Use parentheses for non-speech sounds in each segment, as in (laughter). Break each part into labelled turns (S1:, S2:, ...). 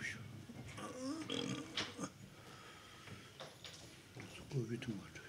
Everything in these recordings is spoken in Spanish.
S1: olmuş. Uyudum artık.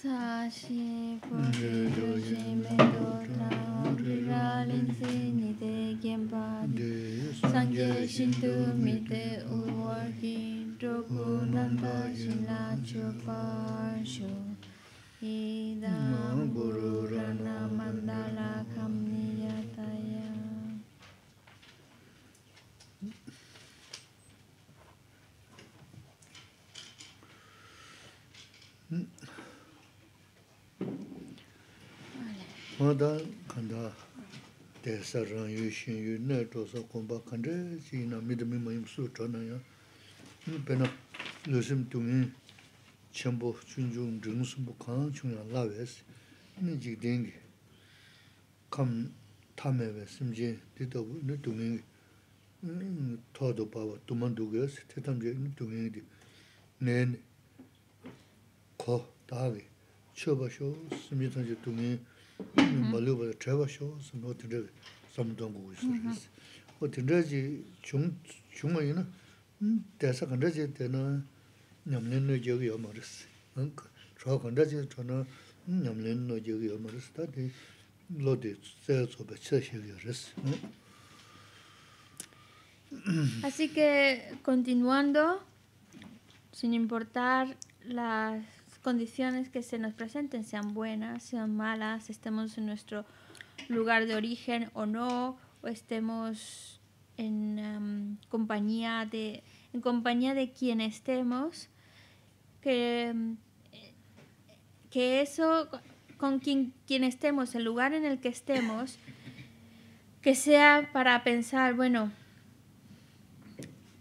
S2: Sāshī pāṭi rūshī mendo tāṭi rāliṃ sīni de gyan pāṭi,
S1: 간다 간다 rang 유신 yu shen yu nae tosa kumbak kandre chi 요즘 mida mi 준중 yung suwa chana ya yung pena luo shim dung yin chenpo chun yung chun yung sumbo khaa chun yung yaa ngaa wees yung
S2: Así que continuando, sin importar las condiciones que se nos presenten, sean buenas, sean malas, estemos en nuestro lugar de origen o no, o estemos en em, compañía de compañía de quien estemos, em, que, eso con quien, quien estemos, el lugar en el que estemos, que sea para pensar, bueno,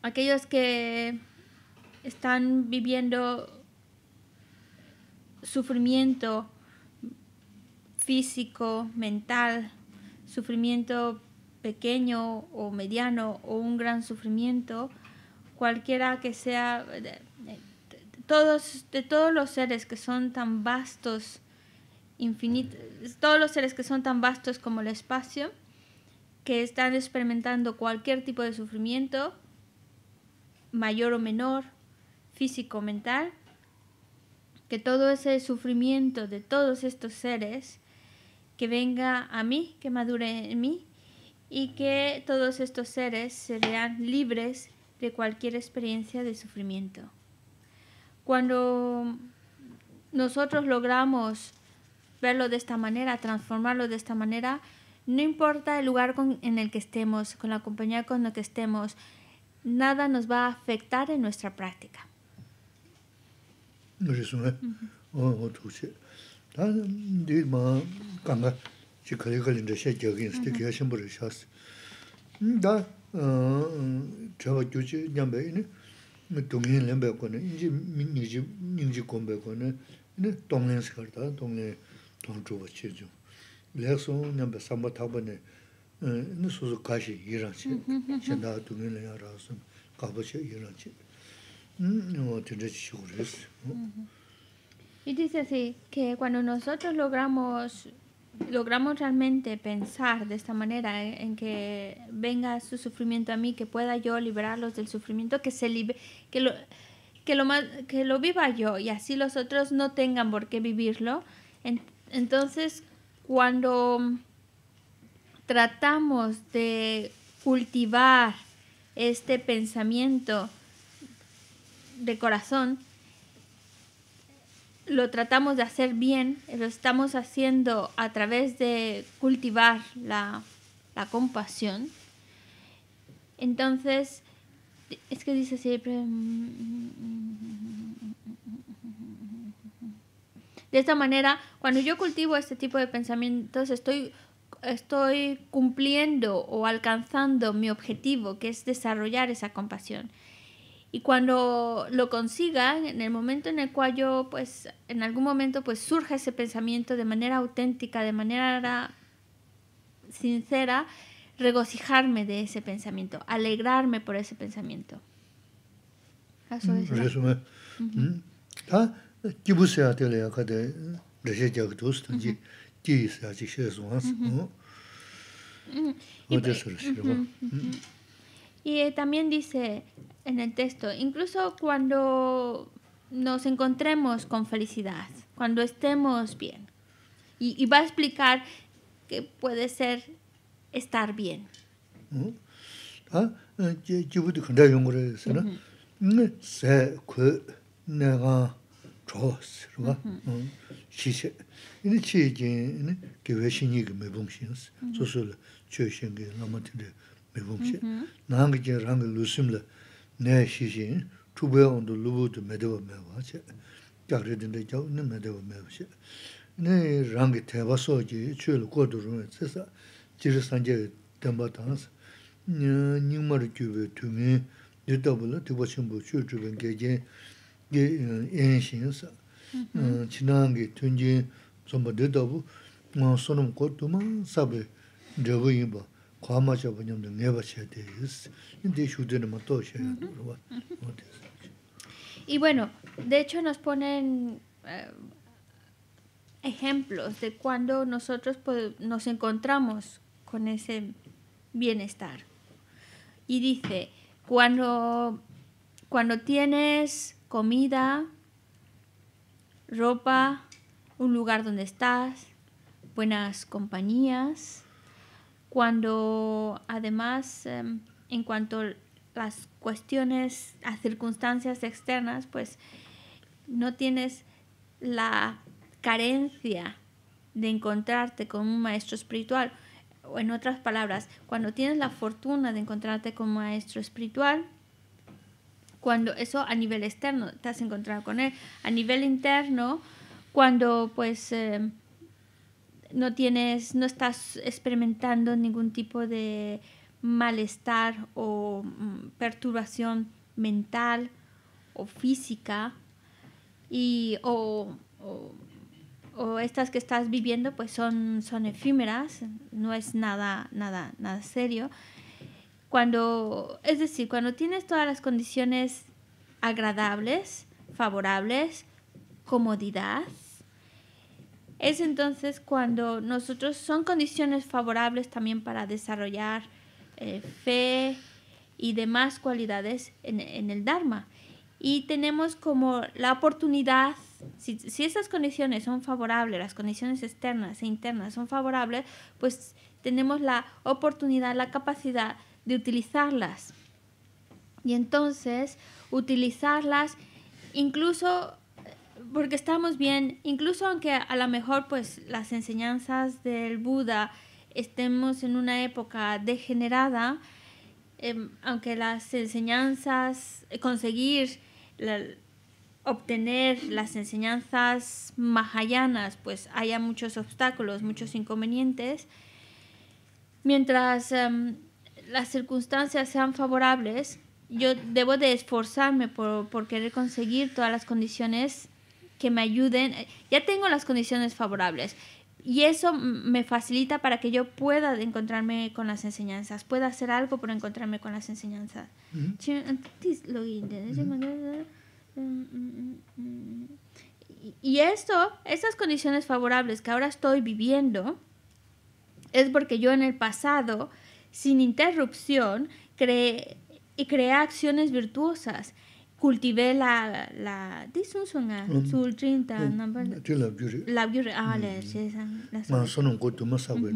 S2: aquellos que están viviendo sufrimiento físico, mental, sufrimiento pequeño o mediano o un gran sufrimiento, cualquiera que sea, de, todos, todos los seres que son tan vastos, infinitos, todos los seres que son tan vastos como el espacio, que están experimentando cualquier tipo de sufrimiento, mayor o menor, físico o mental, que todo ese sufrimiento de todos estos seres que venga a mí, que madure en mí y que todos estos seres se vean libres de cualquier experiencia de sufrimiento. Cuando nosotros logramos verlo de esta manera, transformarlo de esta manera, no importa el lugar en el que estemos, con la compañía con la que estemos, nada nos va a afectar en nuestra práctica.
S1: rīsūngā, 어 tūxī. Tā dī mā kāngā chī kāli kāli ndā shē kia kīnsi, tī kia shimbu 뭐 shāsi. Tā chāba kiuchī ñambē, inī tōnglīn lēmbē kōne, inī jī nīngjī kōmbē kōne, inī tōnglīn sikār tā, tōnglīn tōng chūba chī chū. Lēk sō ñambē sāmbā Mm, no
S2: Y dice así, que cuando nosotros logramos, logramos realmente pensar de esta manera, eh, en que venga su sufrimiento a mí, que pueda yo liberarlos del sufrimiento, que se libe, que lo, que lo, que lo viva yo y así los otros no tengan por qué vivirlo. entonces, cuando tratamos de cultivar este pensamiento, de corazón, lo tratamos de hacer bien, lo estamos haciendo a través de cultivar la, compasión, entonces, es que dice siempre... De esta manera, cuando yo cultivo este tipo de pensamientos, estoy, estoy cumpliendo o alcanzando mi objetivo, que es desarrollar esa compasión. Y cuando lo consiga, en el momento en el cual yo, pues, en algún momento, pues, surja ese pensamiento de manera auténtica, de manera sincera, regocijarme de ese pensamiento, alegrarme por ese pensamiento. Eso es. Y eh, también dice en el texto, incluso cuando nos encontremos con felicidad, cuando estemos bien. Y, va a explicar que puede ser estar bien.
S1: mī bhuṃ shē, nāṅgī chē rāṅgī lūsīṃ lē, nē shī shīñ, tū bhuya āndu lūbū tu mēdivā mēvā shē, chāk rītinda chāvū nē mēdivā mēvā shē, nē rāṅgī tēvā sō jī, chūyī lū kua tu rūma chē sā, jīrī sāng jayi tēmba tāng sā,
S2: Y bueno, de hecho nos ponen eh, ejemplos de cuando nosotros pues nos encontramos con ese bienestar. Y dice, cuando, cuando tienes comida, ropa, un lugar donde estás, buenas compañías, cuando además, em, en cuanto a las cuestiones, a circunstancias externas, pues no tienes la carencia de encontrarte con un maestro espiritual, o en otras palabras, cuando tienes la fortuna de encontrarte con un maestro espiritual, cuando eso a nivel externo te has encontrado con él, a nivel interno, cuando pues em, no tienes, no estás experimentando ningún tipo de malestar o mm, perturbación mental o física y o, estas que estás viviendo pues son, son efímeras, no es nada, nada, nada serio. Cuando, es decir, cuando tienes todas las condiciones agradables, favorables, comodidad, es entonces cuando nosotros son condiciones favorables también para desarrollar eh, fe y demás cualidades en, el Dharma. Y tenemos como la oportunidad, si, si esas condiciones son favorables, las condiciones externas e internas son favorables, pues tenemos la oportunidad, la capacidad de utilizarlas. Y entonces utilizarlas incluso porque estamos bien, incluso aunque a lo mejor pues las enseñanzas del Buda estemos en una época degenerada, em, aunque las enseñanzas, conseguir obtener las enseñanzas mahayanas, pues haya muchos obstáculos, muchos inconvenientes, mientras em, las circunstancias sean favorables, yo debo de esforzarme por, por querer conseguir todas las condiciones que me ayuden. Eh, ya tengo las condiciones favorables. Y eso me facilita para que yo pueda encontrarme con las enseñanzas, pueda hacer algo por encontrarme con las enseñanzas. Mm, mm, mm, y esto, estas condiciones favorables que ahora estoy viviendo, es porque yo en el pasado, sin interrupción, creé y creé acciones virtuosas. cultivé la la de mm. mm. mm. ah, son a sul 30 ta la bjuri la bjuri a le se sa ma son
S1: un go tu ma sa de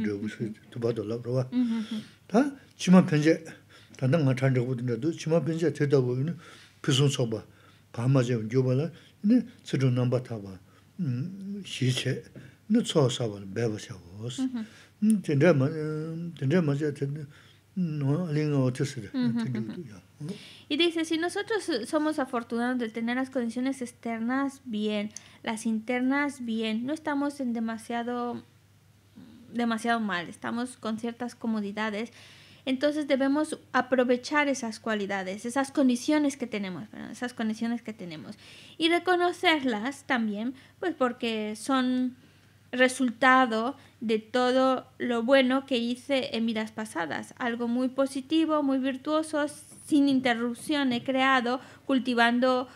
S1: tu la ro wa mm-hmm. ta chi ma pen je ta na ma chan de bu de chi ma pen je te da bu ni pi son so ba ba ma je la ni se ro number ta ba um xi che ni cho sa be ba sa wo s
S2: mm-hmm.
S1: ten de ma ten de ma je ten no ling de mm-hmm.
S2: Y dice, si nosotros eh, somos afortunados de tener las condiciones externas bien, las internas bien, no estamos en demasiado, demasiado mal, estamos con ciertas comodidades, entonces debemos aprovechar esas cualidades, esas condiciones que tenemos, esas condiciones que tenemos. Y reconocerlas también, pues porque son resultado de todo lo bueno que hice en vidas pasadas. Algo muy positivo, muy virtuoso, sin interrupción he creado, cultivando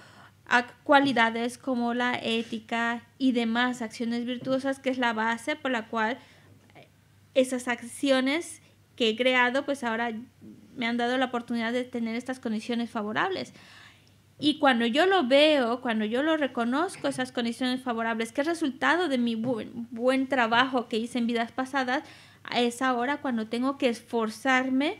S2: ah, cualidades como la ética y demás acciones virtuosas, que es la base por la cual eh, esas acciones que he creado, pues ahora me han dado la oportunidad de tener estas condiciones favorables. Y cuando yo lo veo, cuando yo lo reconozco, esas condiciones favorables, que es resultado de mi buen, buen trabajo que hice en vidas pasadas, es ahora cuando tengo que esforzarme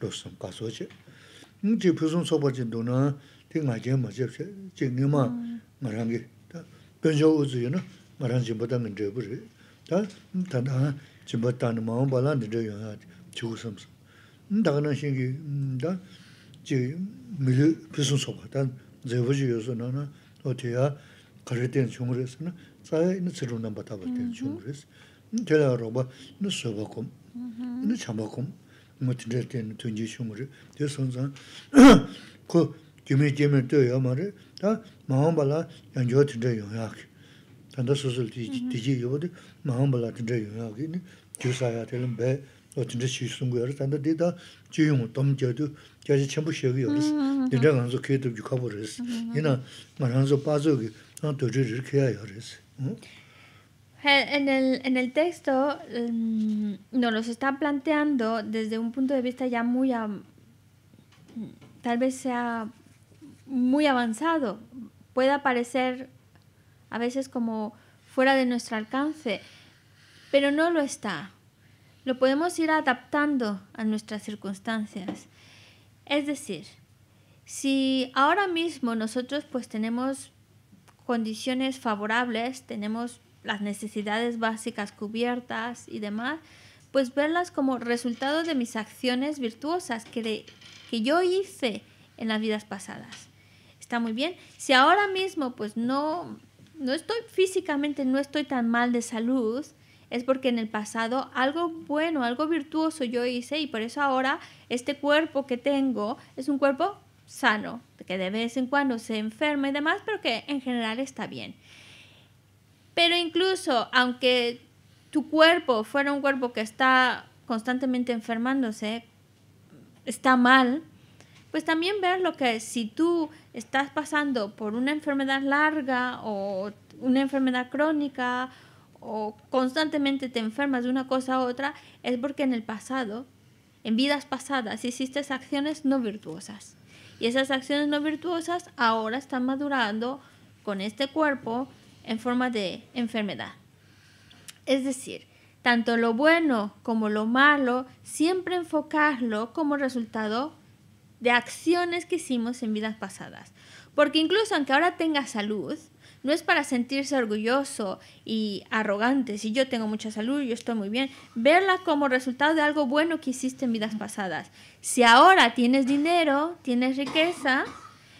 S1: 로스 sāṁ 응지 sō ché. dōs sāṁ 지금마 sō ché. 변조 pīsūṁ 말한 chintu nā, tī ngāi ché mā chép ché, ché ngima ngā rāngi, dā. Pēn chō uzu yu nā, mā rāngi jimbata ngi ndē pū rī, dā. Tā, dā, jimbata tāni māmā pa lā, ma tindrā tīn tūñjī shūngu 김에 tī sāng sāng ku jīmi jīmi tī ya ma rī, tā mahaṁ pa la yañ jīwa tindrā yuñ yā ki. Tānda sūsul tī jī yuva tī mahaṁ pa la tindrā yuñ yā ki, jīwa sā ya tīla mbaya wā tindrā shī shūngu yā rī, tānda ki
S2: En el, texto mm, nos los está planteando desde un punto de vista ya muy, tal vez sea muy avanzado, Puede parecer a veces como fuera de nuestro alcance, pero no lo está. Lo podemos ir adaptando a nuestras circunstancias. Es decir, si ahora mismo nosotros pues tenemos condiciones favorables, tenemos las necesidades básicas cubiertas y demás, pues verlas como resultado de mis acciones virtuosas que, que yo hice en las vidas pasadas. Está muy bien. Si ahora mismo pues no, no estoy físicamente, no estoy tan mal de salud, es porque en el pasado algo bueno, algo virtuoso yo hice y por eso ahora este cuerpo que tengo es un cuerpo sano, que de vez en cuando se enferma y demás, pero que en general está bien. Pero incluso, aunque tu cuerpo fuera un cuerpo que está constantemente enfermándose, está mal, pues también ver lo que si tú estás pasando por una enfermedad larga o una enfermedad crónica o constantemente te enfermas de una cosa a otra, es porque en el pasado, en vidas pasadas, hiciste acciones no virtuosas. Y esas acciones no virtuosas ahora están madurando con este cuerpo, en forma de enfermedad. Es decir, tanto lo bueno como lo malo, siempre enfocarlo como resultado de acciones que hicimos en vidas pasadas. Porque incluso aunque ahora tenga salud, no es para sentirse orgulloso y arrogante, si yo tengo mucha salud, yo estoy muy bien, verla como resultado de algo bueno que hiciste en vidas pasadas. Si ahora tienes dinero, tienes riqueza,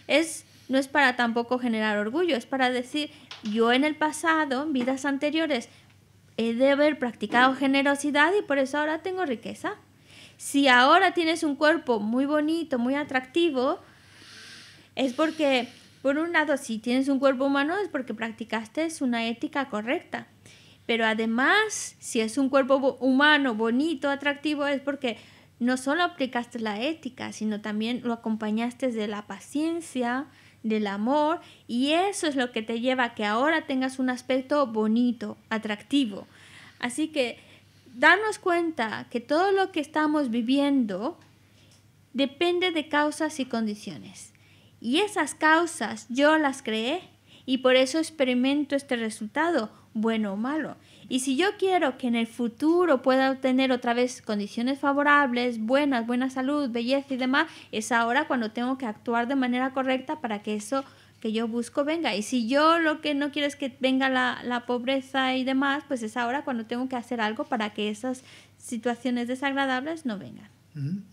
S2: es no es para tampoco generar orgullo, es para decir, yo en el pasado, en vidas anteriores, he de haber practicado generosidad y por eso ahora tengo riqueza. Si ahora tienes un cuerpo muy bonito, muy atractivo, es porque, por un lado, si tienes un cuerpo humano es porque practicaste una ética correcta. Pero además, si es un cuerpo humano, bonito, atractivo, es porque no solo aplicaste la ética, sino también lo acompañaste de la paciencia, del amor y eso es lo que te lleva a que ahora tengas un aspecto bonito, atractivo. Así que darnos cuenta que todo lo que estamos viviendo depende de causas y condiciones. Y esas causas yo las creé y por eso experimento este resultado, bueno o malo. Y si yo quiero que en el futuro pueda obtener otra vez condiciones favorables, buenas, buena salud, belleza y demás, es ahora cuando tengo que actuar de manera correcta para que eso que yo busco venga. Y si yo lo que no quiero es que venga la, la pobreza y demás, pues es ahora cuando tengo que hacer algo para que esas situaciones desagradables no vengan.
S1: Mm-hmm.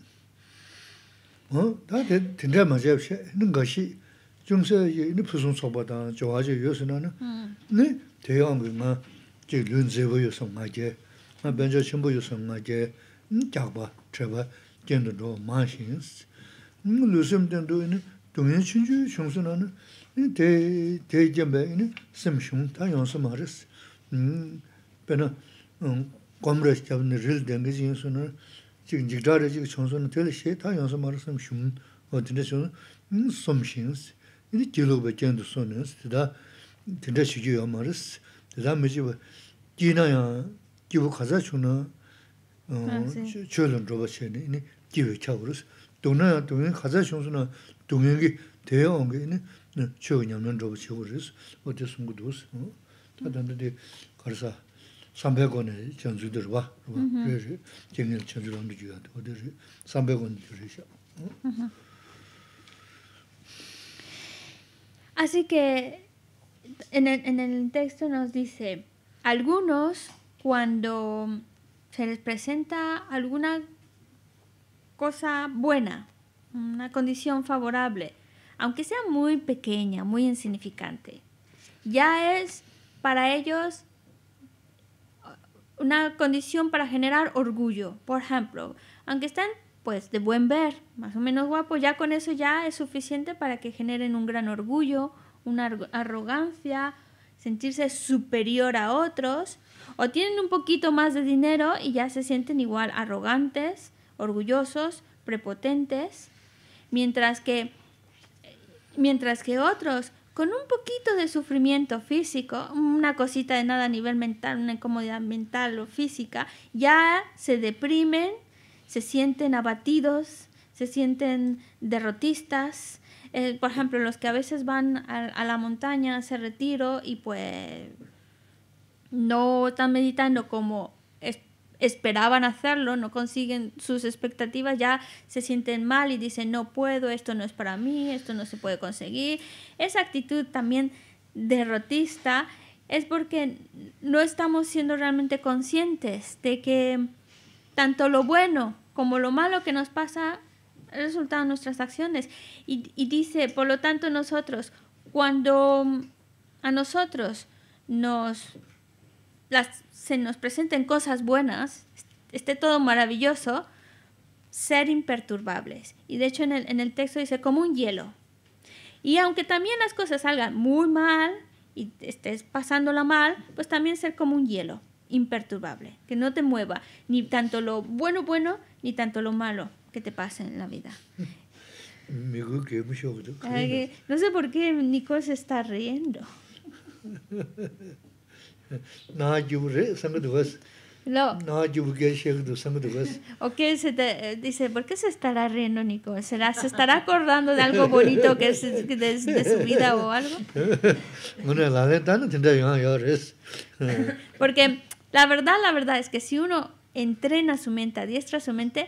S1: chik lun zeba yu sum nga je, nga bencha chenpo yu sum nga je, nchakba, treba, jendu do, maa shing si. Nga lu sum tendu, dungen chunju 음 su na, te jembe, sim shung, ta yon su Pena, komres jab, nirhil dengi zing su na, chik jikdaari chik chung ta sim o Ini jendu dā mē jīwa jī nā yā jī wā khāzā chū nā chū yā rōba chē nē, nē jī wā chā wā rō sā. Dō nā yā dō yā khāzā chū sū nā dō yā ngī tē yā wā tē Tā tā sā sāmbē wā tē sāmbē
S2: en el, texto nos dice, algunos cuando se les presenta alguna cosa buena, una condición favorable, aunque sea muy pequeña, muy insignificante, ya es para ellos una condición para generar orgullo. Por ejemplo, aunque estén pues de buen ver, más o menos guapos, ya con eso ya es suficiente para que generen un gran orgullo una arrogancia, sentirse superior a otros, o tienen un poquito más de dinero y ya se sienten igual arrogantes, orgullosos, prepotentes, mientras que, mientras que otros con un poquito de sufrimiento físico, una cosita de nada a nivel mental, una incomodidad mental o física, ya se deprimen, se sienten abatidos, se sienten derrotistas, eh, por ejemplo, los que a veces van a, la montaña se retiro y pues no están meditando como esperaban hacerlo, no consiguen sus expectativas, ya se sienten mal y dicen, no puedo, esto no es para mí, esto no se puede conseguir. Esa actitud también derrotista es porque no estamos siendo realmente conscientes de que tanto lo bueno como lo malo que nos pasa el resultado de nuestras acciones. Y, dice, por lo tanto, nosotros, cuando a nosotros nos, se nos presenten cosas buenas, esté todo maravilloso, ser imperturbables. Y de hecho en el, en el texto dice, como un hielo. Y aunque también las cosas salgan muy mal y estés pasándola mal, pues también ser como un hielo, imperturbable, que no te mueva ni tanto lo bueno bueno ni tanto lo malo que te pasa en la vida.
S1: no
S2: sé por qué Nico se está riendo. (laughs) No.
S1: No, (laughs) se
S2: eh, dice, ¿por qué se estará riendo Nico? ¿Se estará acordando de algo bonito que de, su vida o algo?
S1: (laughs)
S2: Porque la verdad, la verdad es que si uno entrena su mente, adiestra su mente,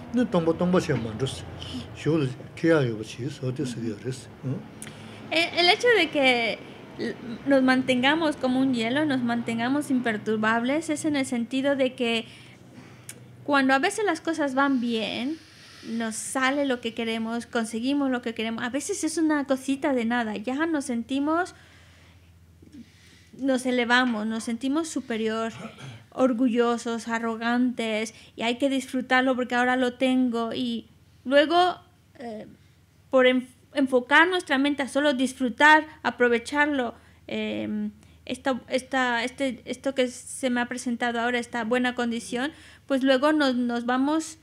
S2: El hecho de que nos mantengamos como un hielo, nos mantengamos imperturbables, es en el sentido de que cuando a veces las cosas van bien, nos sale lo que queremos, conseguimos lo que queremos. A veces es una cosita de nada, ya nos sentimos, nos elevamos, nos sentimos superior orgullosos, arrogantes y hay que disfrutarlo porque ahora lo tengo y luego eh, por enfocar nuestra mente a solo disfrutar, aprovecharlo, em, esta, este, esto que se me ha presentado ahora, esta buena condición, pues luego nos, nos vamos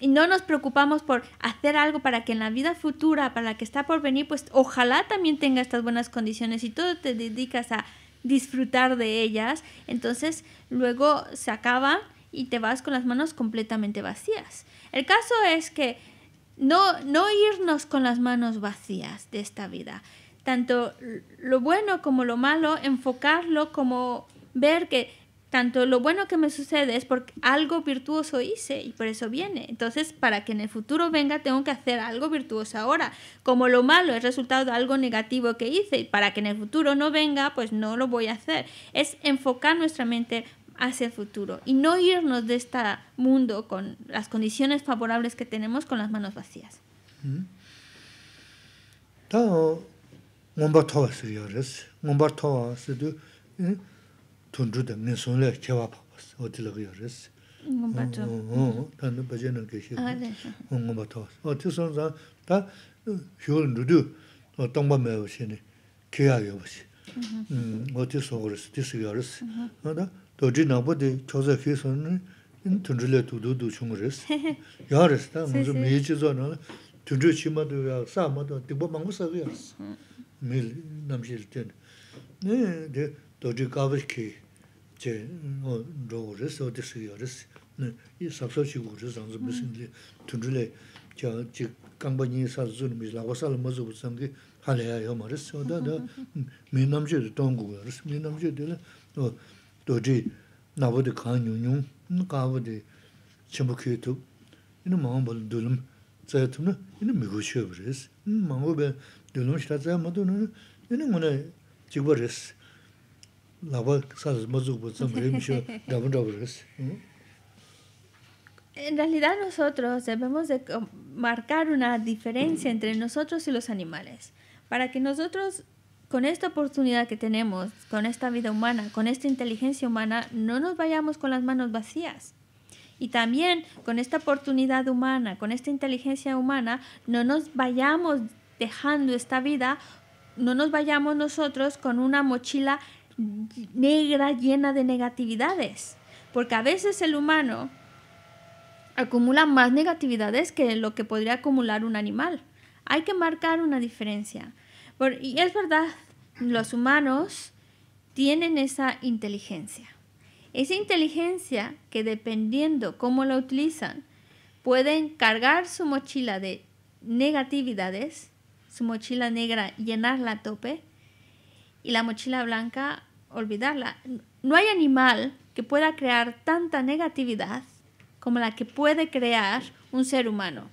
S2: y no nos preocupamos por hacer algo para que en la vida futura, para la que está por venir, pues ojalá también tenga estas buenas condiciones y todo te dedicas a disfrutar de ellas. Entonces luego se acaba y te vas con las manos completamente vacías. El caso es que no, no irnos con las manos vacías de esta vida. Tanto lo bueno como lo malo, enfocarlo como ver que tanto lo bueno que me sucede es porque algo virtuoso hice y por eso viene. Entonces, para que en el futuro venga, tengo que hacer algo virtuoso ahora. Como lo malo es resultado de algo negativo que hice y para que en el futuro no venga, pues no lo voy a hacer. Es enfocar nuestra mente hacia el futuro y no irnos de este mundo con las condiciones favorables que tenemos con las manos vacías. Mm.
S1: tundru da ngin sun le kiawa pakwas, o tila kiyo res. Ngumba tu. Ngumba tu, ta nipa je nang kishi. Ngumba tu. Ngumba tu. O ti sun zang, ta xiol nudu, o tongba me wasi ni, kiya yo wasi. Mm-hmm. O ti sun go res, ti si kiyo Ta doji nangpo di choza tundru le tu du du chung (laughs) Ya ta chi zo tundru chi ya, sa sa mm-hmm. doji ché o rōgō rēs, o dēkshī yō rēs, yī sāp-sāp chīgō rēs, ángzō bēsīngi tūndrū lé ché kāngbañiī sād-zūr, mīs lāgu sāla māzō būtsān kī hālēyā yōm rēs, o dā, dā, mīn-nām chīgō dōng gō rēs, mīn-nām (laughs)
S2: En realidad nosotros debemos de marcar una diferencia entre nosotros y los animales, para que nosotros con esta oportunidad que tenemos, con esta vida humana, con esta inteligencia humana, no nos vayamos con las manos vacías. Y también con esta oportunidad humana, con esta inteligencia humana, no nos vayamos dejando esta vida, no nos vayamos nosotros con una mochila negra llena de negatividades. Porque a veces el humano acumula más negatividades que lo que podría acumular un animal. Hay que marcar una diferencia. y es verdad, los humanos tienen esa inteligencia. Esa inteligencia que dependiendo cómo la utilizan, pueden cargar su mochila de negatividades, su mochila negra, llenarla a tope, y la mochila blanca, olvidarla. No hay animal que pueda crear tanta negatividad como la que puede crear un ser humano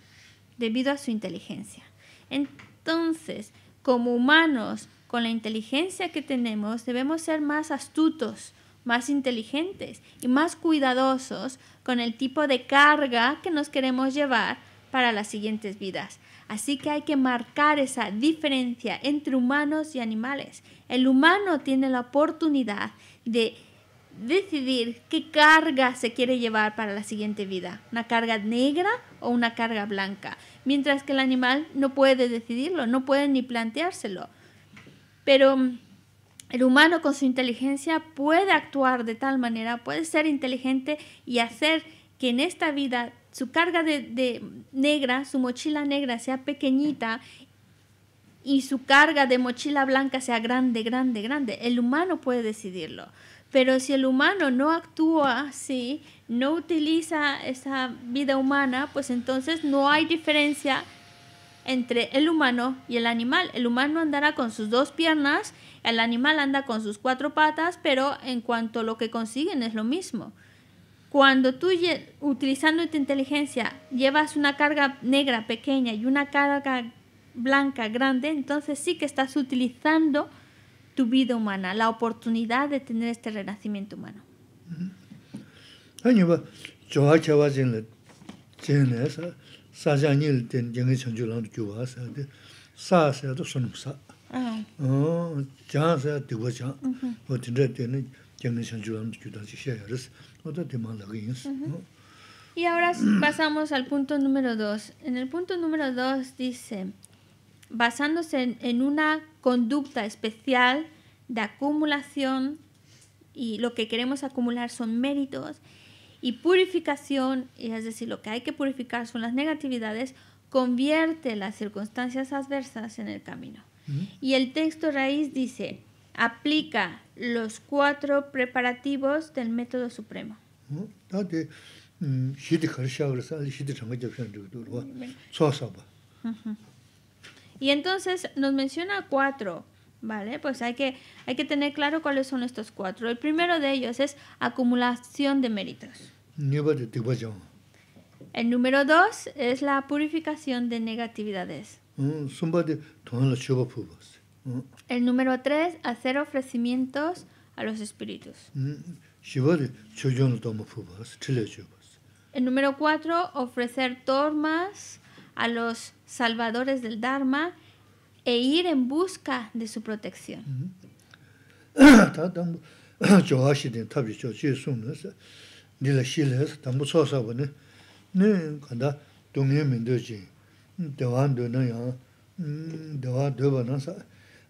S2: debido a su inteligencia. Entonces, como humanos, con la inteligencia que tenemos, debemos ser más astutos, más inteligentes y más cuidadosos con el tipo de carga que nos queremos llevar para las siguientes vidas. Así que hay que marcar esa diferencia entre humanos y animales. El humano tiene la oportunidad de decidir qué carga se quiere llevar para la siguiente vida, una carga negra o una carga blanca, mientras que el animal no puede decidirlo, no puede ni planteárselo. Pero mm, el humano con su inteligencia puede actuar de tal manera, puede ser inteligente y hacer que en esta vida su carga de, negra, su mochila negra sea pequeñita y su carga de mochila blanca sea grande, grande, grande. El humano puede decidirlo. Pero si el humano no actúa así, no utiliza esa vida humana, pues entonces no hay diferencia entre el humano y el animal. El humano andará con sus dos piernas, el animal anda con sus cuatro patas, pero en cuanto a lo que consiguen es lo mismo. Cuando tú, utilizando tu inteligencia, llevas una carga negra pequeña y una carga blanca grande, entonces sí que estás utilizando tu vida humana, la oportunidad de tener este renacimiento humano. Y ahora (clears throat) pasamos al punto número dos. En el punto número dos dice, basándose en, en una conducta especial de acumulación, y lo que queremos acumular son méritos, y purificación, es decir, lo que hay que purificar son las negatividades, convierte las circunstancias adversas en el camino. Y el texto raíz dice, aplica los cuatro preparativos del método supremo. Mm-hmm. Y entonces nos menciona cuatro, ¿vale? Pues hay que, hay que tener claro cuáles son estos cuatro. El primero de ellos es acumulación de méritos. El número dos es la purificación de negatividades. El número tres, hacer ofrecimientos a los espíritus. El número cuatro, ofrecer tormas a los salvadores del Dharma e ir en busca de su protección.
S1: Mm-hmm. (clears throat) (clears throat)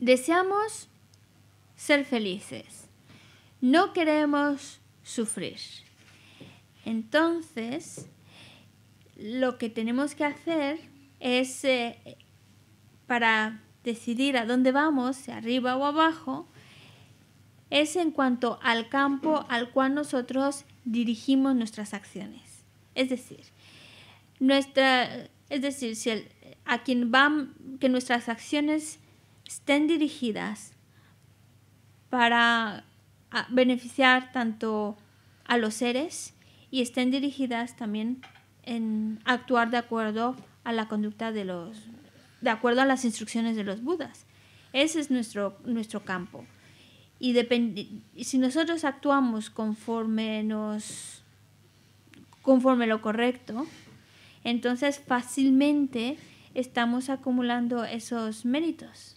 S2: deseamos ser felices. No queremos sufrir. Entonces, lo que tenemos que hacer es, eh, para decidir a dónde vamos, si arriba o abajo, es en cuanto al campo al cual nosotros dirigimos nuestras acciones. Es decir, nuestra, es decir, a quien van, que nuestras acciones estén dirigidas para ah, beneficiar tanto a los seres y estén dirigidas también en actuar de acuerdo a la conducta de los, de acuerdo a las instrucciones de los budas. Ese es nuestro, campo. Y si nosotros actuamos conforme conforme lo correcto, entonces fácilmente estamos acumulando esos méritos.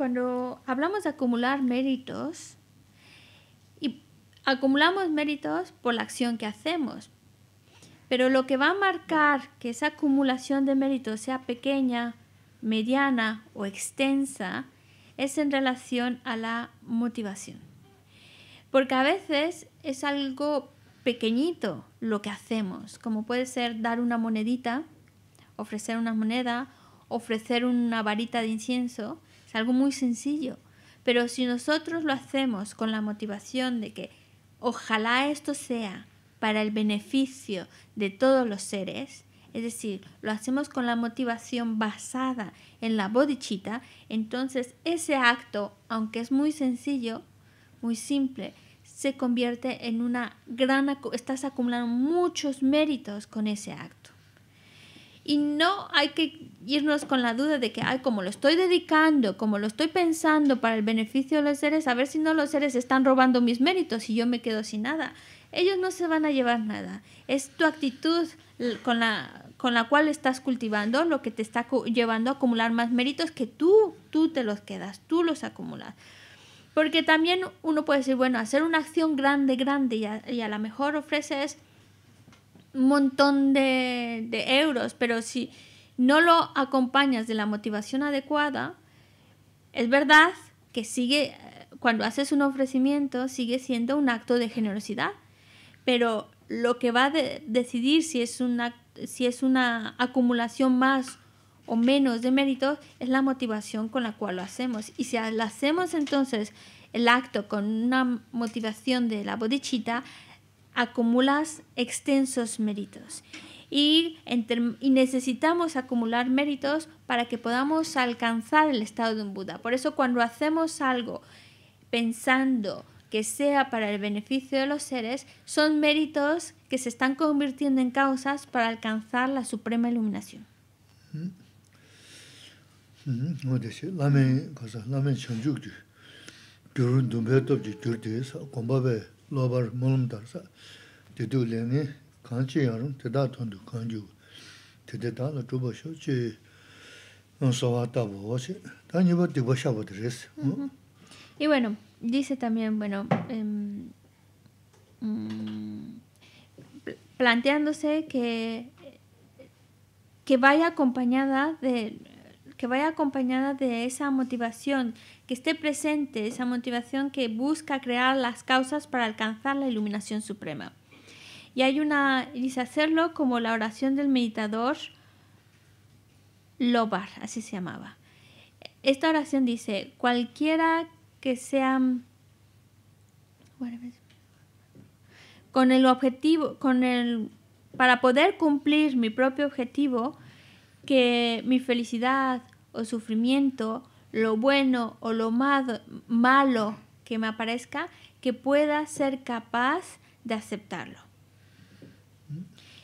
S2: cuando hablamos de acumular méritos, y acumulamos méritos por la acción que hacemos, pero lo que va a marcar que esa acumulación de méritos sea pequeña, mediana o extensa es en relación a la motivación. Porque a veces es algo pequeñito lo que hacemos, como puede ser dar una monedita, ofrecer una moneda, ofrecer una varita de incienso, es algo muy sencillo. Pero si nosotros lo hacemos con la motivación de que ojalá esto sea para el beneficio de todos los seres, es decir, lo hacemos con la motivación basada en la bodichita, entonces ese acto, aunque es muy sencillo, muy simple, se convierte en una gran, estás acumulando muchos méritos con ese acto. Y no hay que irnos con la duda de que, ay, como lo estoy dedicando, como lo estoy pensando para el beneficio de los seres, a ver si no los seres están robando mis méritos y yo me quedo sin nada. Ellos no se van a llevar nada. Es tu actitud con la, con la cual estás cultivando lo que te está llevando a acumular más méritos que tú, tú te los quedas, tú los acumulas. Porque también uno puede decir, bueno, hacer una acción grande, grande y a, lo mejor ofreces un montón de, de euros, pero si no lo acompañas de la motivación adecuada, es verdad que sigue, cuando haces un ofrecimiento, sigue siendo un acto de generosidad, pero lo que va a decidir si es, una, si es una acumulación más o menos de méritos es la motivación con la cual lo hacemos. Y si hacemos entonces el acto con una motivación de la bodichita, acumulas extensos méritos y, necesitamos acumular méritos para que podamos alcanzar el estado de un Buda. Por eso cuando hacemos algo pensando que sea para el beneficio de los seres, son méritos que se están convirtiendo en causas para alcanzar la suprema iluminación. Mm-hmm. Mm-hmm y bueno dice también bueno planteándose que que vaya acompañada de que vaya acompañada de esa motivación, que esté presente esa motivación que busca crear las causas para alcanzar la iluminación suprema. Y hay una, dice hacerlo como la oración del meditador Lobar, así se llamaba. Esta oración dice, cualquiera que sea con el objetivo, con para poder cumplir mi propio objetivo, que mi felicidad o sufrimiento, lo bueno o lo malo, malo que me aparezca, que pueda ser capaz de aceptarlo.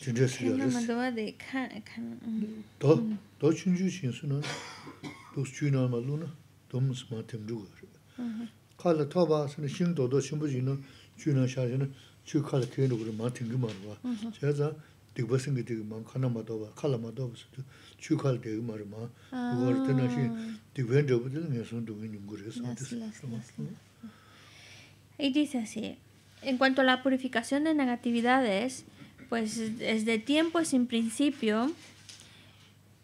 S1: chunche suyo resi. Kena mandawa
S2: de kan, kan. Da, um.
S1: da mm. chunche shinsu na, dos chu mm-hmm. mm-hmm. na ma dom sma temru go re. Kala taba sana shing do do shimbo ji na, chu na sha na, chu kala kaya no kura ma tingi ma rwa. Chaya za, dikba singi digi ma, kana ma ba, kala ma doba su, chu kala digi ma rwa ma, uwa rita na shi, dikba yin doba dili nga son dungi nyum go re.
S2: Y dice así, en cuanto a la purificación de negatividades, pues desde tiempo sin principio,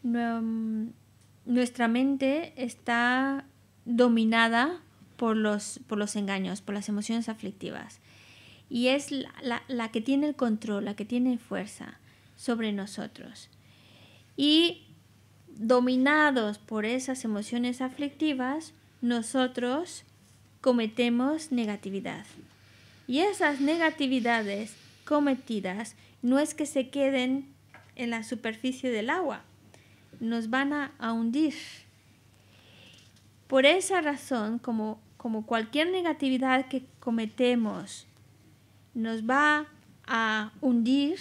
S2: nuestra mente está dominada por los, engaños, por las emociones aflictivas. Y es la, la que tiene el control, la que tiene fuerza sobre nosotros. Y dominados por esas emociones aflictivas, nosotros cometemos negatividad. Y esas negatividades cometidas no es que se queden en la superficie del agua, nos van a, hundir. Por esa razón, como, como cualquier negatividad que cometemos nos va a hundir,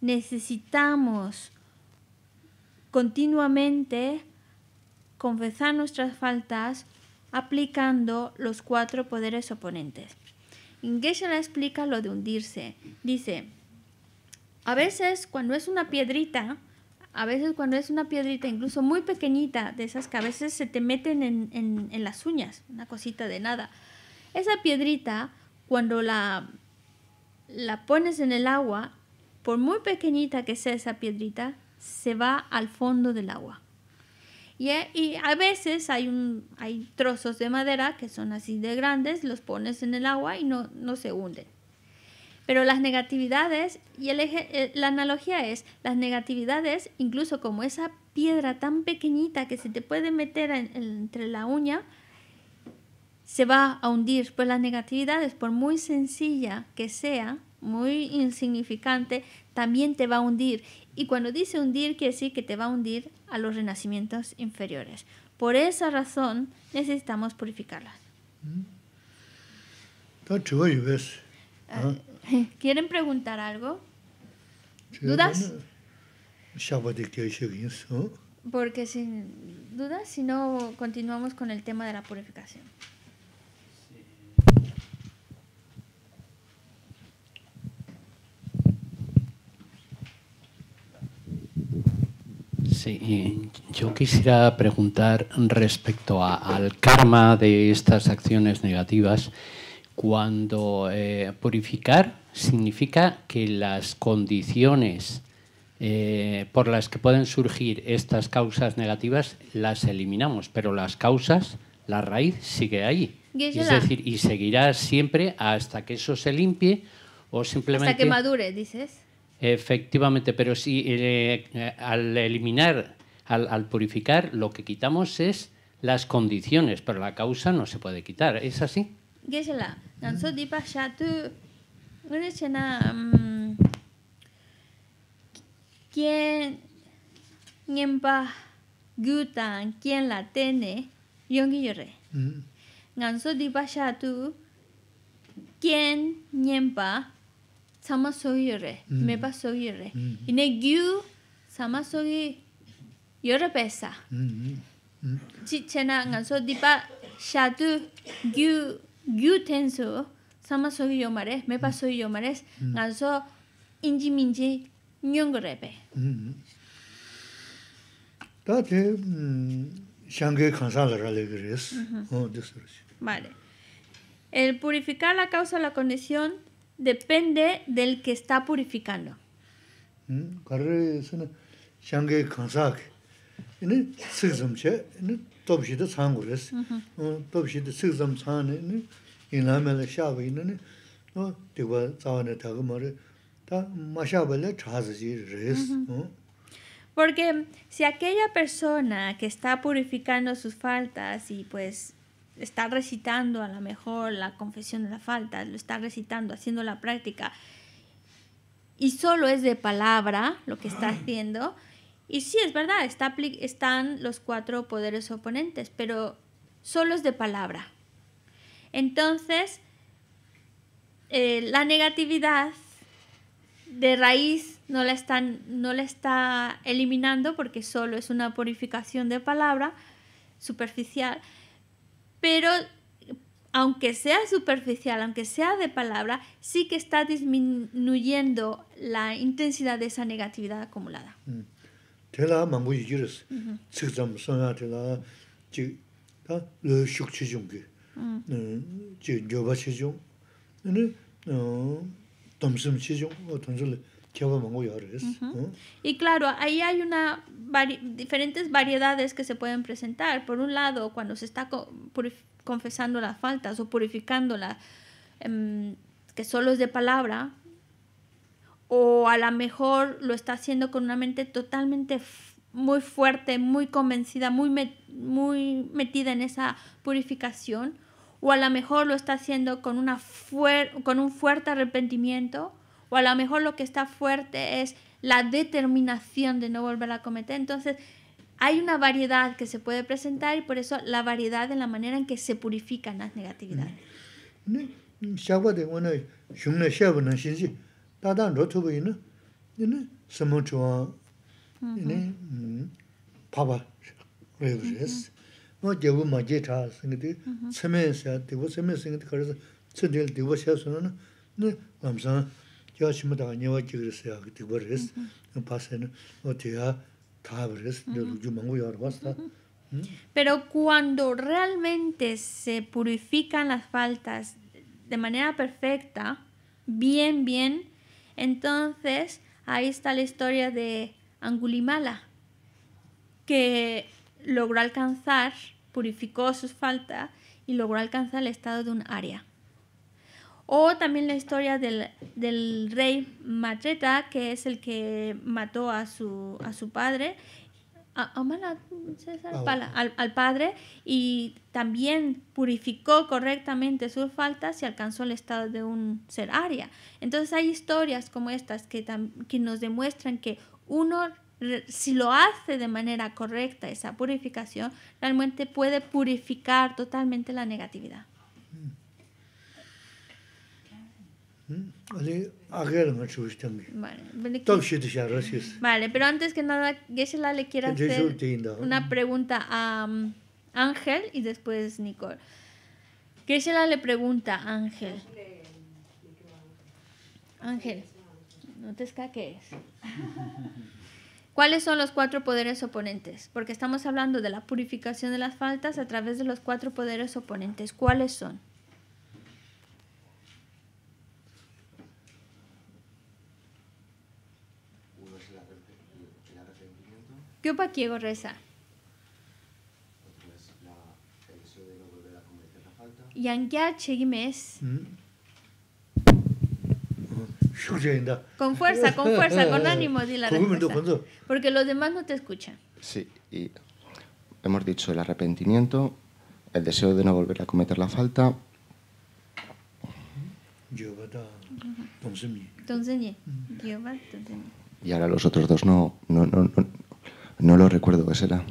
S2: necesitamos continuamente confesar nuestras faltas aplicando los cuatro poderes oponentes. geshe explica lo de hundirse. Dice, a veces cuando es una piedrita, a veces cuando es una piedrita incluso muy pequeñita, de esas que a veces se te meten en, las uñas, una cosita de nada, esa piedrita cuando la, la pones en el agua, por muy pequeñita que sea esa piedrita, se va al fondo del agua. Y, eh, a veces hay, un, hay trozos de madera que son así de grandes, los pones en el agua y no, no se hunden. Pero las negatividades, y el eh, la analogía es, las negatividades, incluso como esa piedra tan pequeñita que se te puede meter entre la uña, se va a hundir. Pues las negatividades, por muy sencilla que sea, muy insignificante, también te va a hundir. Y cuando dice hundir, quiere decir que te va a hundir a los renacimientos inferiores. Por esa razón necesitamos purificarlas.
S1: Mm. ves ah, ¿ah?
S2: (laughs) ¿Quieren preguntar algo? ¿Dudas? Porque sin dudas, si no, continuamos con el tema de la purificación.
S3: Sí, yo quisiera preguntar respecto al karma de estas acciones negativas. Cuando eh, purificar significa que las condiciones eh, por las que pueden surgir estas causas negativas las eliminamos, pero las causas, la raíz sigue ahí. Es decir, y seguirá siempre hasta que eso se limpie o simplemente... Hasta que
S2: madure, dices.
S3: Efectivamente, pero si eh, eh, al eliminar, al, purificar, lo que quitamos es las condiciones, pero la causa no se puede quitar, ¿es así?
S2: ngana chana kien nyempa gu tang kien la tenne yonki yore nganso dipa shatu kien nyempa sama sohi yore, mepa sohi yore ina gyu sama sohi sama sogi yo me mepa mm. yo mares, mm. ganzo inji minji nyongo rebe.
S1: Mm, Ta te shange khansa la rale gres, mm-hmm. oh,
S2: Vale. El purificar la causa la condición depende del que está purificando.
S1: Karre sene shange kansa ke, ini sikzam che, ini topshi de tsangures, mm-hmm. oh, topshi de sikzam
S2: porque si aquella persona que está purificando sus faltas y pues está recitando a lo mejor la confesión de la falta, lo está recitando, haciendo la práctica, y solo es de palabra lo que está ah. haciendo, y sí, es verdad, está, están los cuatro poderes oponentes, pero solo es de palabra. Entonces, eh, la negatividad de raíz no la, no está eliminando porque solo es una purificación de palabra superficial, pero aunque sea superficial, aunque sea de palabra, sí que está disminuyendo la intensidad de esa negatividad acumulada. Y claro, ahí hay una diferentes variedades que se pueden presentar. Por un lado, cuando se está confesando las faltas o purificándolas, em, que solo es de palabra, o a lo mejor lo está haciendo con una mente totalmente muy fuerte, muy convencida, muy, muy metida en esa purificación, o a lo mejor lo está haciendo con, una con un fuerte arrepentimiento, o a lo mejor lo que está fuerte es la determinación de no volver a cometer. Entonces, hay una variedad que se puede presentar y por eso la variedad en la manera en que se purifican las negatividades.
S1: Mm. Pero
S2: cuando realmente se purifican las faltas de manera perfecta, bien, bien, entonces ahí está la historia de Angulimala, que logró alcanzar, purificó sus faltas y logró alcanzar el estado de un área. O también la historia del, rey Matreta, que es el que mató a su, a su padre, a, ah, al, padre, y también purificó correctamente sus faltas y alcanzó el estado de un ser aria Entonces hay historias como estas que nos demuestran que uno, si lo hace de manera correcta, esa purificación, realmente puede purificar totalmente la negatividad.
S1: Mm. Mm. Vale,
S2: vale pero antes que nada, geshe le quiere hacer una mm. pregunta a um, Ángel y después Nicole. Geshe-la le pregunta a Ángel. Ángel no te escaques.
S4: (laughs)
S2: ¿Cuáles son los cuatro poderes oponentes? Porque estamos hablando de la purificación de las faltas a través de los cuatro poderes oponentes. ¿Cuáles son? ¿Qué es el reza?
S3: Otro es la, el de no
S2: volver a cometer la falta. ¿Y con fuerza, con fuerza, con (laughs) ánimo, di la Porque los demás no te escuchan.
S3: Sí, y hemos dicho el arrepentimiento, el deseo de no volver a cometer la falta.
S1: Mm.
S3: Y ahora los otros dos no, no, no, no, no lo recuerdo qué será.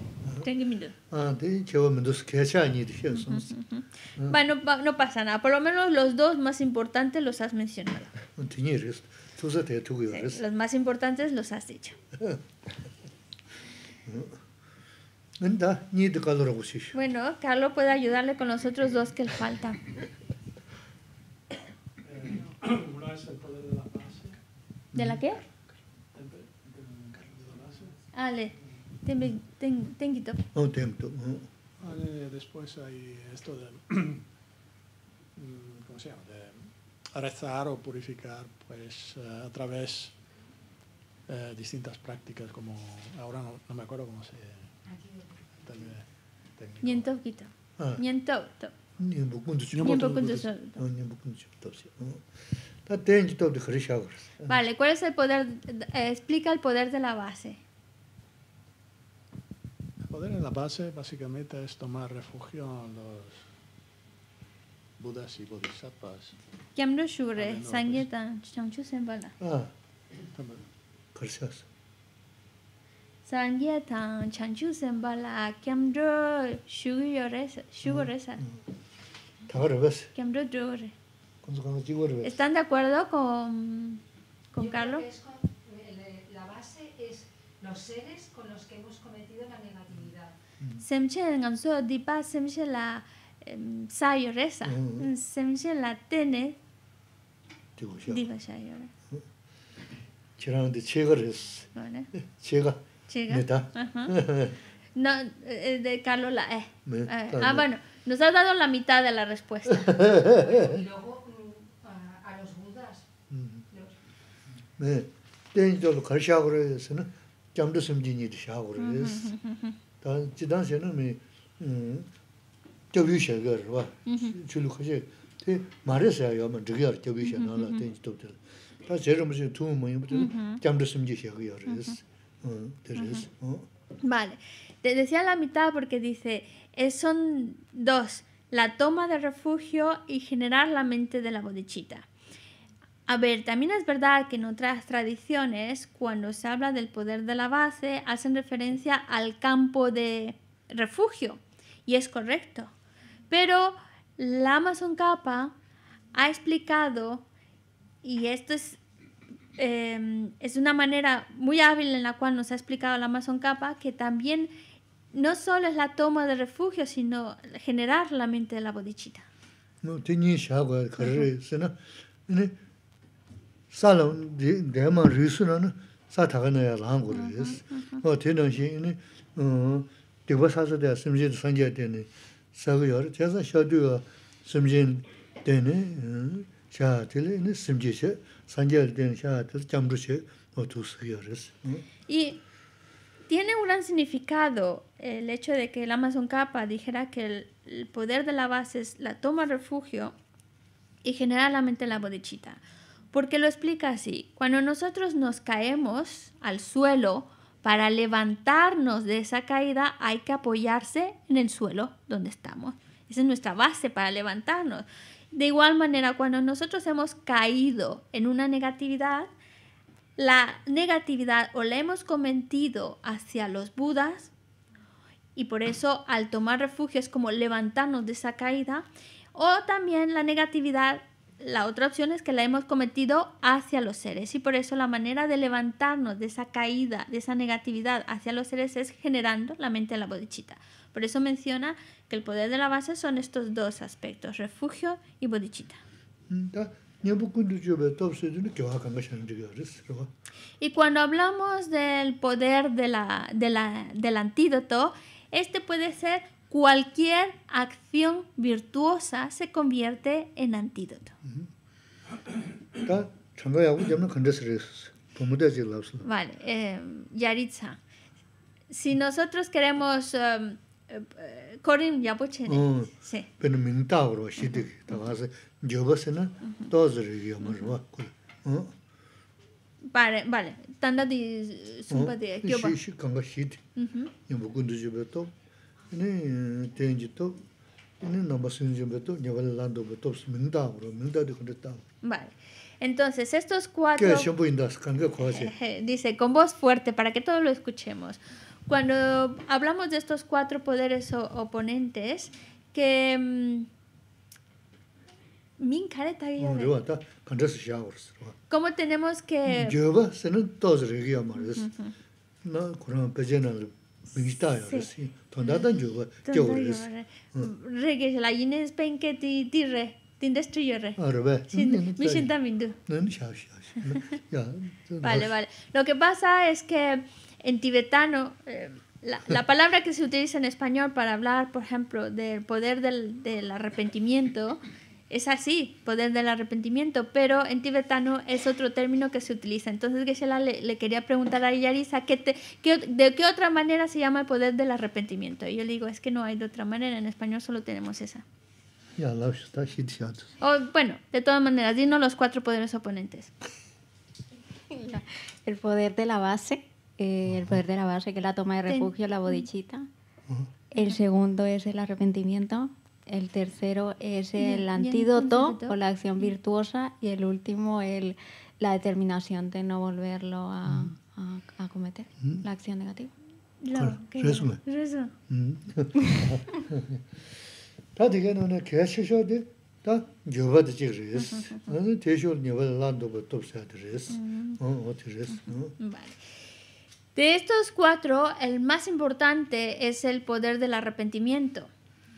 S2: Bueno, no pasa nada. Por lo menos los dos más importantes los has mencionado los más importantes los has dicho.
S1: (laughs) Bueno,
S2: Carlos puede ayudarle con los otros dos que le faltan.
S1: es
S2: el poder de la frase. ¿De la qué? Ale, tenguito.
S1: Oh, oh. Después hay esto de... (clears throat) ¿Cómo se llama?
S3: rezar o purificar pues, eh, a través eh, distintas prácticas, como ahora no, me acuerdo cómo se... Ni
S2: ah. ah,
S1: ah,
S2: Vale, ¿cuál es el poder? Eh, explica el poder de la base.
S1: El poder de la base básicamente es tomar refugio los Buddhas y Bodhisattvas.
S2: Gyamdo Shure, Sangetan, Changchu Sembala. Ah,
S1: pues. ah precioso.
S2: Sangetan, Changchu Sembala, Gyamdo Shuguresa.
S1: Ahora mm, mm. ves. Gyamdo Dure. ¿Están
S2: de acuerdo con, con Yo Carlos? Creo que es, la base es
S4: los seres con los que hemos cometido la negatividad.
S2: Mm. Semche, Gansu, Dipa, Semche, la sayo mm, se semje la tene digo sayo
S1: chirang ¿Mm? chega res (laughs) chega chega (laughs)
S2: no eh, de Carlos la eh,
S1: eh ah
S2: bueno nos has dado la mitad de la respuesta (laughs) y
S3: luego mm, a los budas
S1: 네 tenjo karsha goresna jamdo semjini de sha gores da jidan no me
S2: Vale, te decía la mitad porque dice, son dos, la toma de refugio y generar la mente de la bodichita. A ver, también es verdad que en otras tradiciones, cuando se habla del poder de la base, hacen referencia al campo de refugio, y es correcto. Pero la Amazon Capa ha explicado, y esto es, eh, es una manera muy hábil en la cual nos ha explicado la Amazon Capa, que también no solo es la toma de refugio, sino generar la mente de la bodichita.
S1: No, tenía shagua, carre, ¿no? ne, de, de man risu na, na, sa taga na ya langu O, oh, uh, de, simje de sanje de,
S2: y tiene un gran significado el hecho de que el Amazon capa dijera que el, poder de la base es la toma refugio y generalmente la bodichita. Porque lo explica así, cuando nosotros nos caemos al suelo, para levantarnos de esa caída hay que apoyarse en el suelo donde estamos. Esa es nuestra base para levantarnos. De igual manera, cuando nosotros hemos caído en una negatividad, la negatividad o la hemos cometido hacia los budas y por eso al tomar refugio es como levantarnos de esa caída o también la negatividad la otra opción es que la hemos cometido hacia los seres y por eso la manera de levantarnos de esa caída, de esa negatividad hacia los seres es generando la mente de la bodichita. Por eso menciona que el poder de la base son estos dos aspectos, refugio y bodichita. Y cuando hablamos del poder de del antídoto, este puede ser cualquier acción virtuosa se convierte en antídoto. Vale, eh, Yaritza, si nosotros queremos... Um, korim eh, yapo chene. Oh, sí.
S1: Pero mintagro, yo vas a todos tozari ah, yomarwa. Ah.
S2: Vale, vale, tanda di sumpa ah, de Sí, Shi, shi,
S1: kanga shidi. Yombo kundu yoba to,
S2: entonces, estos cuatro... Dice, con voz fuerte, para que todos lo escuchemos. Cuando hablamos de estos cuatro poderes oponentes, que... Mm,
S1: oh,
S2: ¿Cómo tenemos que...?
S1: mingishita ya resi, tondadan yuwa, gyawa resi.
S2: Rege la yinens penke ti ti re, ti industry yo re. Ah, rebe. Mishinta mindu. Vale, vale. Lo que pasa es que en tibetano, eh, la, la palabra que se utiliza en español para hablar, por ejemplo, del poder del, del arrepentimiento, es así, poder del arrepentimiento, pero en tibetano es otro término que se utiliza. Entonces Geshe-la le, quería preguntar a Yarisa, ¿qué te, ¿de qué otra manera se llama el poder del arrepentimiento? Y yo le digo, es que no hay de otra manera, en español solo tenemos esa. Oh, bueno, de todas maneras, dinos los cuatro poderes oponentes. (laughs) El poder de la base, eh, el poder de la base que es la toma de refugio, la bodichita. El segundo es el arrepentimiento, el tercero es el antídoto o la acción virtuosa y el último el, la determinación de no volverlo a, mm. a, cometer, mm. la acción negativa. Oh, oh, de estos cuatro, el más importante es el poder del arrepentimiento.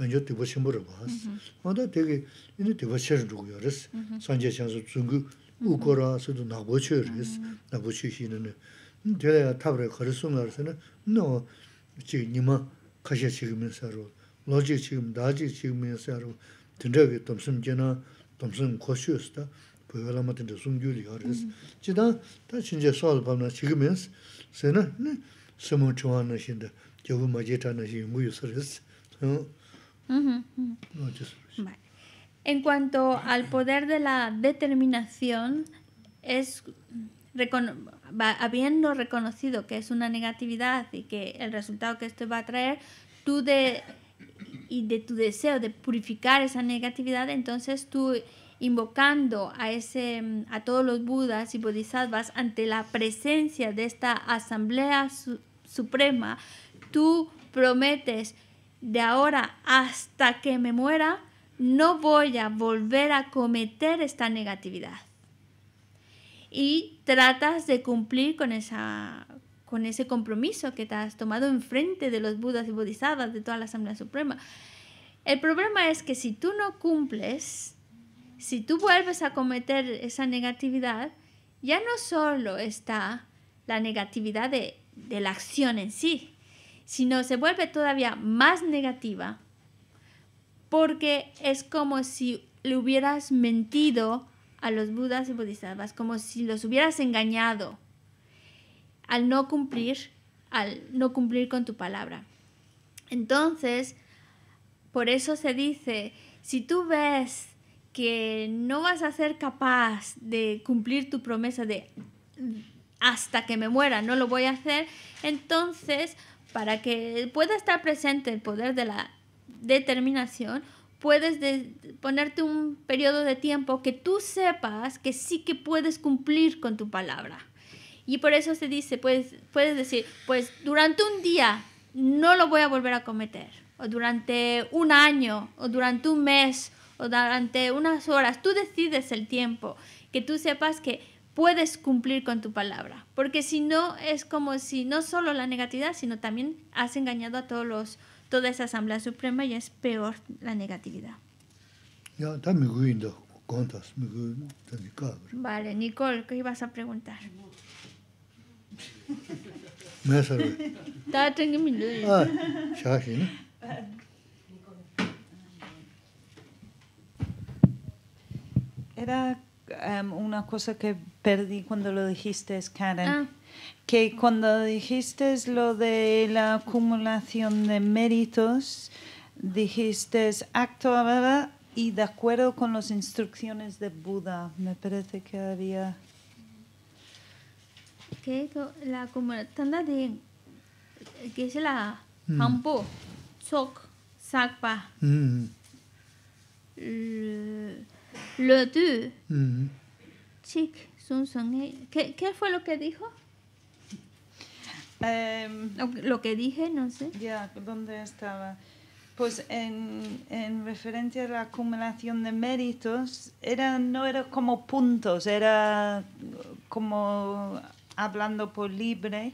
S1: yáñ yó tíba chémbó 뭐다 되게 이제 dá tíga yéñ tíba chéhá rá rá rá rá sáñche cháá sá, tsónggó u kó rá 가셔 yó ná 지금 chéhá rá rá sá, ná bó chéhá xíñá ná, tíla yá táp 다 yá khá 지금에서 sónggá rá sá, ná ó ché yímaá ká
S2: En cuanto al poder de la determinación, es habiendo reconocido que es una negatividad y que el resultado que esto va a traer, tú de y de tu deseo de purificar esa negatividad, entonces tú invocando a ese a todos los budas y bodhisattvas ante la presencia de esta asamblea suprema, tú prometes de ahora hasta que me muera, no voy a volver a cometer esta negatividad. Y tratas de cumplir con, ese compromiso que te has tomado enfrente de los budas y bodhisattvas de toda la Asamblea Suprema. El problema es que si tú no cumples, si tú vuelves a cometer esa negatividad, ya no solo está la negatividad de la acción en sí, sino se vuelve todavía más negativa porque es como si le hubieras mentido a los budas y bodhisattvas, como si los hubieras engañado al no cumplir, al no cumplir con tu palabra. Entonces, por eso se dice, si tú ves que no vas a ser capaz de cumplir tu promesa de mm, hasta que me muera no lo voy a hacer, entonces para que pueda estar presente el poder de la determinación, puedes ponerte un periodo de tiempo que tú sepas que sí que puedes cumplir con tu palabra. Y por eso se dice, pues, puedes decir, pues durante un día no lo voy a volver a cometer, o durante un año, o durante un mes, o durante unas horas, tú decides el tiempo, que tú sepas que puedes cumplir con tu palabra, porque si no es como si no solo la negatividad, sino también has engañado a todos los toda esa asamblea suprema y es peor la negatividad. Ya, Vale, Nicole, ¿qué ibas a preguntar? ¿Me ah, ya ¿no?
S4: Era em, una cosa que perdí cuando lo dijiste, Karen. Ah. Que cuando dijiste lo de la acumulación de méritos, dijiste acto y de acuerdo con las instrucciones de Buda. Me parece que había...
S2: Que la acumulación de... que es la... Mm. Hampo, Sok, Sakpa. Mm. Le, ¿eh? ¿qué, fue lo que dijo? Em, lo, que dije, no sé. Ya, ¿dónde
S4: estaba? Pues en, referencia a la acumulación de méritos, era, no era como puntos, era como hablando por libre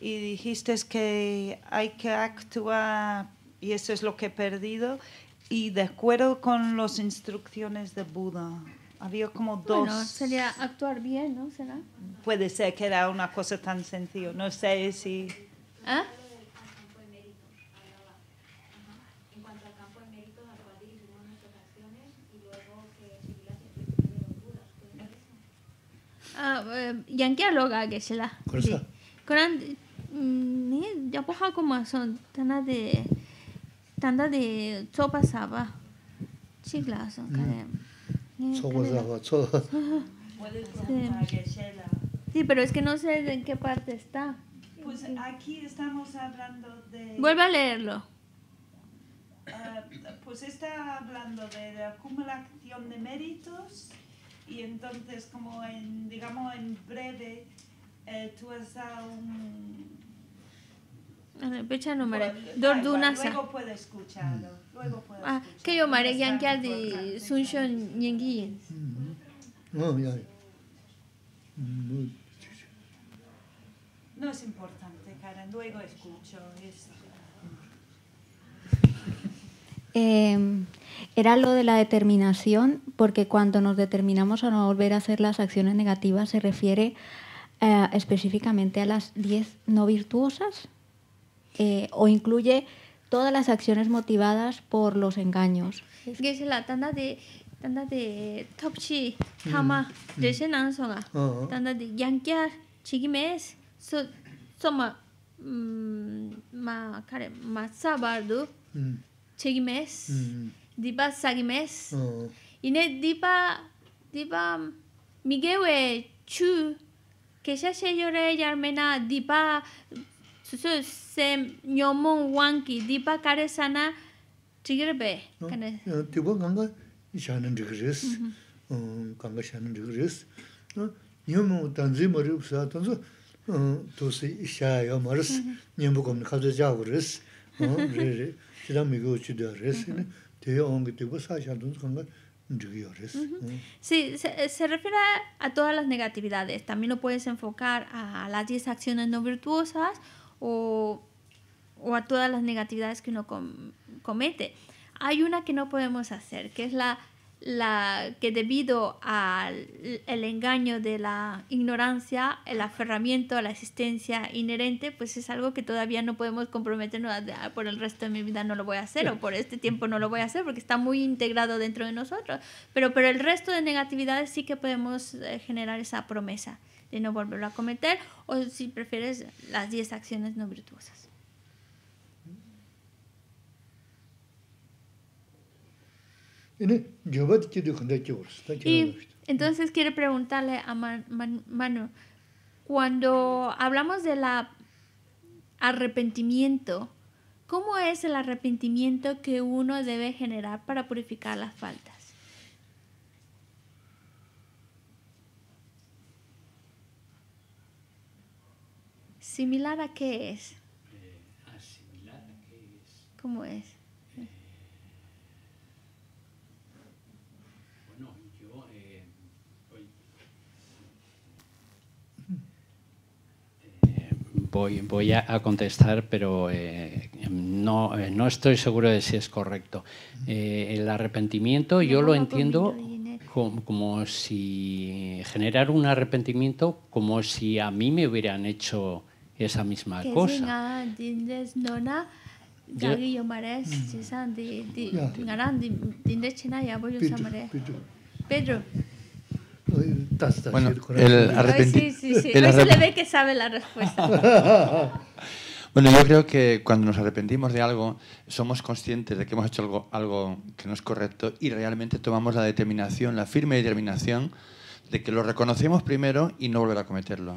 S4: y dijiste que hay que actuar y eso es lo que he perdido y de acuerdo con las instrucciones de Buda. Había como dos. Bueno, sería
S2: actuar bien, ¿no?
S4: Puede ser que era una cosa tan sencilla. No sé si.
S2: ¿Ah? ah eh, ¿Qué loga ¿Cómo está? Koran ni poja como son tanda de tanda de sopa saba. chiglas, son mm. (laughs) Sí, pero es que no sé en qué parte está. Pues
S4: aquí estamos hablando de... Vuelve a leerlo. Ah, pues está hablando de acumulación de méritos y entonces como en, digamos en breve, eh, tú has dado un
S2: no mare. Luego
S4: puedo escucharlo. Luego puedo Ah, que yo mare yankia
S2: de Sunshon Yengi.
S1: No, ya.
S4: No es importante, Karen. Luego escucho.
S2: Eh, (laughs) era lo de la determinación, porque cuando nos determinamos a no volver a hacer las acciones negativas se refiere eh, específicamente a las 10 no virtuosas eh, o incluye todas las acciones motivadas por los engaños. la tanda de tanda de topchi, tama, mm. mm. resen ansonga, ah. tanda de yankyar, chigimes, so soma mm, ma kare matsa bardu, chigimes, dipa sagimes, Chu, ah. dipa dipa migewe chu, Armena, yarmena dipa susu sem nyomong wangi dipa kare sana chigirbe kane
S1: dipa ganga shanan chigires um, ganga shanan chigires nyomong tanzi marib sa tanzu um, tosi shaya maris nyombo komni khaza jagu res um, (laughs) re re chida migo res te ongi dipa sa shan tanzu ganga
S2: Sí, se, se, refiere a todas las negatividades. También lo puedes enfocar a las 10 acciones no virtuosas o, o a todas las negatividades que uno comete. Hay una que no podemos hacer, que es la, que debido al el engaño de la ignorancia, el aferramiento a la existencia inherente, pues es algo que todavía no podemos comprometernos a, ah, por el resto de mi vida no lo voy a hacer o por este tiempo no lo voy a hacer porque está muy integrado dentro de nosotros. Pero por el resto de negatividades sí que podemos eh, generar esa promesa de no volverlo a cometer o si prefieres las 10 acciones no virtuosas. entonces quiero preguntarle a Manu, cuando hablamos del arrepentimiento, ¿cómo es el arrepentimiento que uno debe generar para purificar las faltas? ¿Similar a qué es? Eh,
S3: a qué es.
S2: ¿Cómo es? Eh,
S3: bueno, yo eh, voy, voy, a, contestar, pero no, no, estoy seguro de si es correcto. el arrepentimiento yo lo entiendo como, si generar un arrepentimiento como si a mí me hubieran hecho esa misma cosa.
S2: Pedro.
S1: Bueno, el
S3: Sí, se le
S2: ve que sabe la respuesta.
S1: (laughs)
S3: Bueno, yo creo que cuando nos arrepentimos de algo, somos conscientes de que hemos hecho algo, algo, que no es correcto y realmente tomamos la determinación, la firme determinación de que lo reconocemos primero y no volver a cometerlo.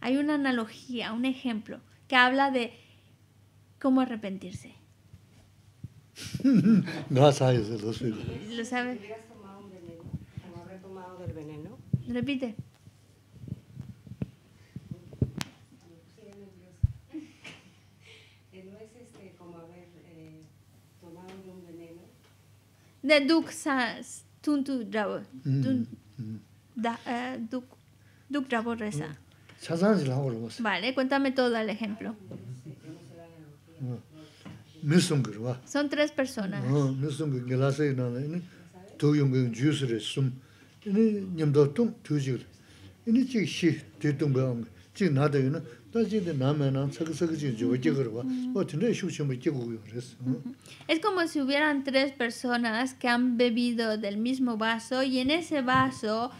S2: hay una analogía, un ejemplo que habla de cómo arrepentirse.
S1: (laughs) no sabes de los filos.
S2: Lo sabes. Hubieras tomado un veneno, como haber tomado del veneno. Repite. (laughs) Este, eh, de Duk Sas Tuntu Drabo. Mm, mm. eh, Duk Drabo Reza. Mm. Vale, cuéntame todo el ejemplo. Son tres personas. Oh, es como si hubieran tres personas que han bebido del mismo vaso y en ese vaso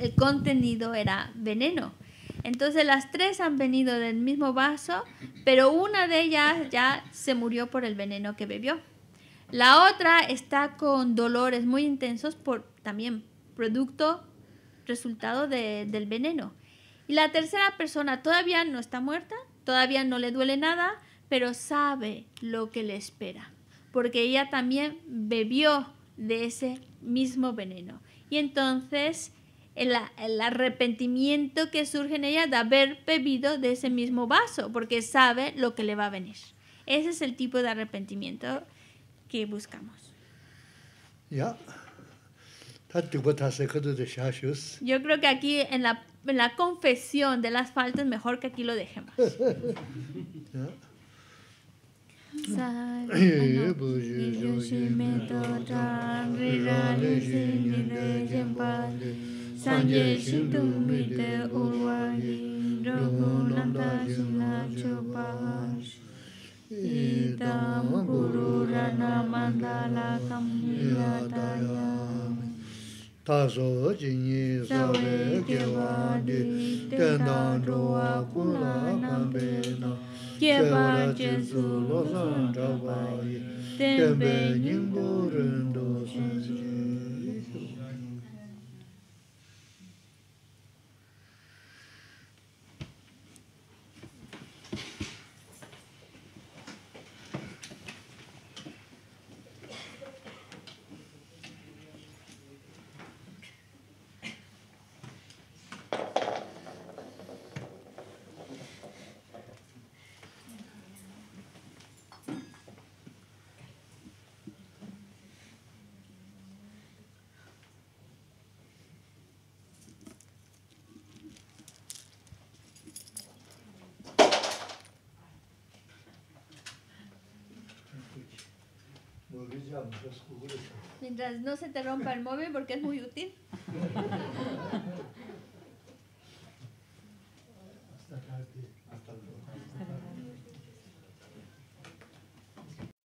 S2: el contenido era veneno. Entonces las tres han venido del mismo vaso, pero una de ellas ya se murió por el veneno que bebió. La otra está con dolores muy intensos por también producto, resultado del veneno. Y la tercera persona todavía no está muerta, todavía no le duele nada, pero sabe lo que le espera, porque ella también bebió de ese mismo veneno. Y entonces el, arrepentimiento que surge en ella de haber bebido de ese mismo vaso, porque sabe lo que le va a venir. Ese es el tipo de arrepentimiento que buscamos. Yo creo que aquí en la, confesión de las faltas, mejor que aquí lo dejemos. más. (laughs) (coughs) sangye chung mit owa ni rogu lam pa sin la cho pa ida muru ra namala kam ya
S1: daya ta zo jin yi zo le ge wan na ru pu la pa be no ye wan jin
S2: no se te rompa el móvil porque es muy útil. (laughs)